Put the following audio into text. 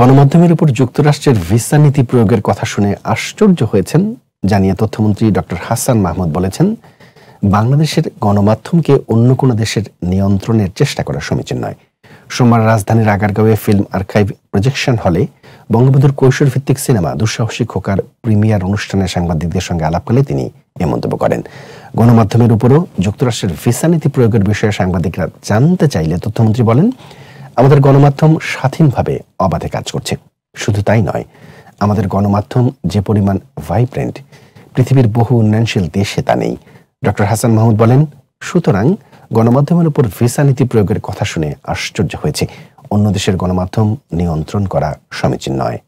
গণমাধ্যমের উপর যুক্তরাষ্ট্রের ভিসা নীতি প্রয়োগের কথা শুনে আশ্চর্য হয়েছেন জানিয়ে তথ্যমন্ত্রী ডক্টর হাসান মাহমুদ বলেছেন বাংলাদেশের গণমাধ্যমকে অন্য কোনো দেশের নিয়ন্ত্রণের চেষ্টা করা সমীচীন নয় সোমবার রাজধানীর আগারগাঁওয়ে ফিল্ম আর্কাইভ প্রজেকশন হলে বঙ্গবন্ধুর কৈশোর ভিত্তিক সিনেমা দুঃসাহসিক খোকার প্রিমিয়ার অনুষ্ঠানে সাংবাদিকদের সঙ্গে আলাপকালে তিনি এ মন্তব্য করেন গণমাধ্যমের উপরও যুক্তরাষ্ট্রের ভিসা নীতি প্রয়োগের বিষয়ে সাংবাদিকরা জানতে চাইলে তথ্যমন্ত্রী বলেন আমাদের গণমাধ্যম স্বাধীনভাবে অবাধে কাজ করছে শুধু তাই নয় আমাদের গণমাধ্যম যে পরিমাণ ভাইব্রেন্ট পৃথিবীর বহু উন্নয়নশীল দেশে তা নেই ডক্টর হাসান মাহমুদ বলেন সুতরাং গণমাধ্যমের উপর ভিসা নীতি প্রয়োগের কথা শুনে আশ্চর্য হয়েছে অন্য দেশের গণমাধ্যম নিয়ন্ত্রণ করা সমীচীন নয়